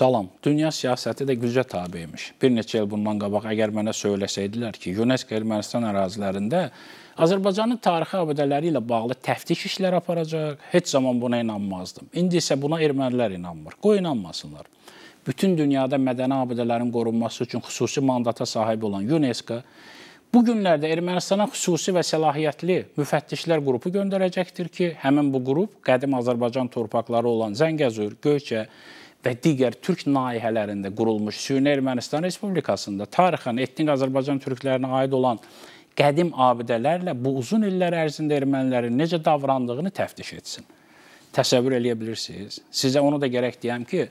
Salam. Dünya siyasəti də gücə tabe imiş. Bir neçə il bundan qabaq əgər mənə söyləsəydilər ki, UNESCO Ermənistan ərazilərində Azərbaycanın tarixi abidələri ilə bağlı təftiş işləri aparacaq, heç zaman buna inanmazdım. İndi isə buna ermənilər inanmır. Qoy inanmasınlar. Bütün dünyada mədəni abidələrin qorunması üçün xüsusi mandata sahib olan UNESCO Bu günlərdə Ermənistana xüsusi və səlahiyyətli müfəttişlər qrupu göndərəcəkdir ki, həmin bu qrup qədim Azərbaycan torpaqları olan Zəngəzur, Göyçə, və digər türk layihələrində qurulmuş Süni Ermənistan Respublikasında tarixən etnik Azərbaycan türklərinə aid olan qədim abidələrlə bu uzun illər ərzində ermənilərin necə davrandığını təftiş etsin. Təsəvvür eləyə bilirsiniz. Sizə onu da gərək deyəm ki,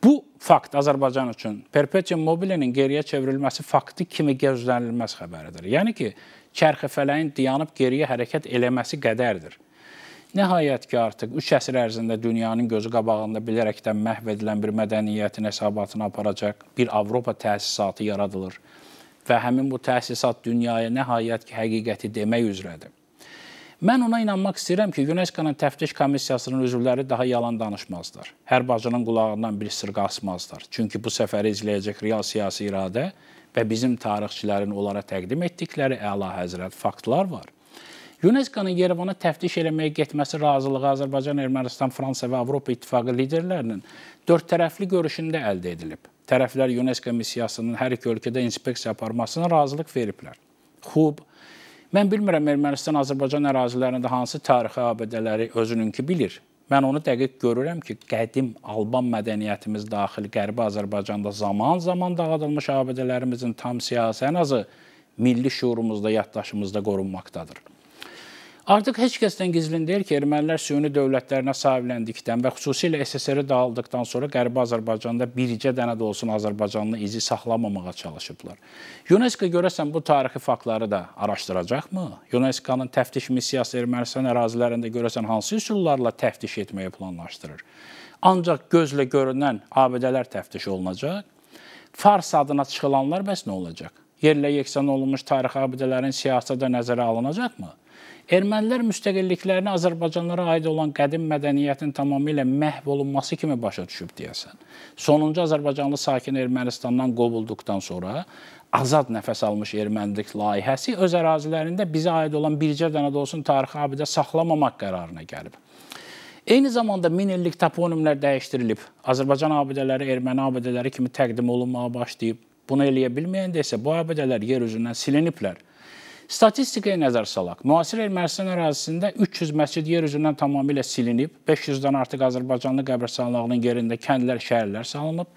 bu fakt Azərbaycan üçün perpetuum mobilenin geriyə çevrilməsi faktı kimi gözlənilməz xəbəridir. Yəni ki, çərxifələyin dayanıb geriyə hərəkət eləməsi qədərdir. Nəhayət ki, artıq 3 əsr ərzində dünyanın gözü qabağında bilərəkdən məhv edilən bir mədəniyyətin hesabatını aparacaq bir Avropa təsisatı yaradılır və həmin bu təsisat dünyaya nəhayət ki, həqiqəti demək üzrədir. Mən ona inanmaq istəyirəm ki, UNESCO-nun təftiş komissiyasının üzvləri daha yalan danışmazlar. Hər bacının qulağından bir sır qasmazlar. Çünki bu səfəri izləyəcək real siyasi iradə və bizim tarixçilərin onlara təqdim etdikləri əla həzrət faktlar var. UNESCO-nun Yerevana təftiş eləməyə getməsi razılığı Azərbaycan, Ermənistan, Fransa və Avropa İttifaqı liderlərinin dörd tərəfli görüşündə əldə edilib. Tərəflər UNESCO missiyasının hər iki ölkədə inspeksiya aparmasına razılıq veriblər. Xub, mən bilmirəm Ermənistan Azərbaycan ərazilərində hansı tarixi abidələri özününki bilir. Mən onu dəqiq görürəm ki, qədim Alban mədəniyyətimiz daxil Qərbi Azərbaycanda zaman-zaman dağıdılmış abidələrimizin tam siyasi ən azı milli şuurumuzda, yaddaşımızda qorunmaqdadır. Artıq heç kəsdən gizlin deyil ki, ermənilər süni dövlətlərinə sahiblendikdən və xüsusilə SSR dağıldıqdan sonra Qərbi Azərbaycanda bircə dənə də olsun Azərbaycanlı izi saxlamamağa çalışıblar. UNESCO görəsən bu tarixi faktları da araşdıracaqmı? UNESCO-nun təftiş missiyası Ermənistan ərazilərində görəsən hansı üsullarla təftiş etməyi planlaşdırır? Ancaq gözlə görünən abidələr təftiş olunacaq. Fars adına çıxılanlar bəs nə olacaq? Yerlə yeksan olunmuş tarixi abidələrin siyasətdə nəzərə alınacaqmı? Ermənilər müstəqilliklərini Azərbaycanlara aid olan qədim mədəniyyətin tamamilə məhv olunması kimi başa düşüb deyəsən. Sonuncu Azərbaycanlı sakin Ermənistandan qovulduqdan sonra azad nəfəs almış ermənilik layihəsi öz ərazilərində bizə aid olan bircə dənə də olsun tarixi abidə saxlamamaq qərarına gəlib. Eyni zamanda min illik toponimlər dəyişdirilib. Azərbaycan abidələri erməni abidələri kimi təqdim olunmağa başlayıb. Bunu eləyə bilməyəndə isə bu abidələr yer üzündən siliniblər. Statistikaya nəzər salaq. Müasir Ermənistan ərazisində 300 məscid yer üzündən tamamilə silinib, 500-dən artıq azərbaycanlı qəbirstanlığının yerində kəndlər, şəhərlər salınıb.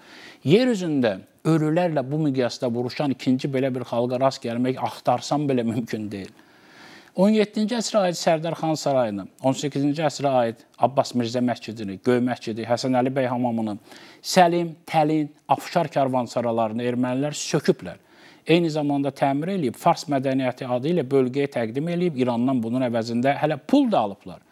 Yer üzündə örülərlə bu miqyasda vuruşan ikinci belə bir xalqa rast gəlmək axtarsam belə mümkün deyil. 17-ci əsrə aid Sərdar xan sarayını, 18-ci əsrə aid Abbas Mirzə məscidini, Göy məscidi, Həsən Əli bəy hamamını, Səlim, Təlin, Afşar karvansaralarını ermənilər söküblər. Eyni zamanda təmir eləyib, Fars mədəniyyəti adı ilə bölgəyə təqdim eləyib, İrandan bunun əvəzində hələ pul da alıblar.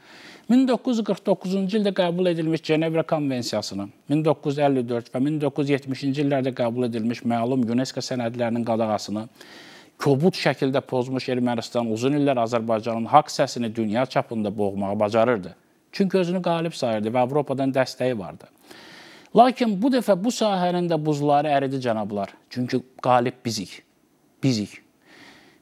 1949-cu ildə qəbul edilmiş Cenevra konvensiyasını, 1954 və 1970-ci illərdə qəbul edilmiş məlum UNESCO sənədlərinin qadağasını, kobud şəkildə pozmuş Ermənistan uzun illər Azərbaycanın haqq səsini dünya çapında boğmağa bacarırdı. Çünki özünü qalib sayırdı və Avropadan dəstəyi vardı. Lakin bu dəfə bu sahənin də buzları əridi cənablar. Çünki qalib bizik. Bizik.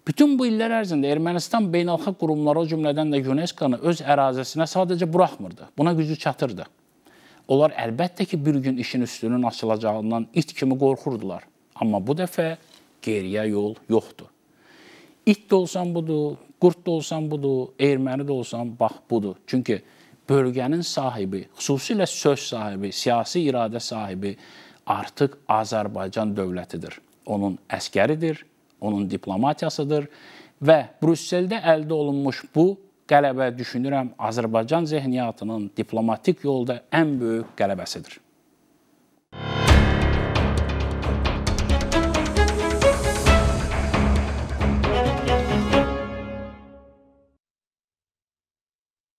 Bütün bu illər ərzində Ermənistan beynəlxalq qurumları, o cümlədən də UNESCO-nu öz ərazisinə sadəcə buraxmırdı. Buna gücü çatırdı. Onlar əlbəttə ki, bir gün işin üstünün açılacağından it kimi qorxurdular. Amma bu dəfə geriyə yol yoxdur. İt də olsan budur, qurd da olsan budur, erməni də olsan bax budur. Çünki bölgənin sahibi, xüsusilə söz sahibi, siyasi iradə sahibi artıq Azərbaycan dövlətidir. Onun əskəridir, onun diplomatiyasıdır və Brüsseldə əldə olunmuş bu qələbə düşünürəm Azərbaycan zehniyyatının diplomatik yolda ən böyük qələbəsidir.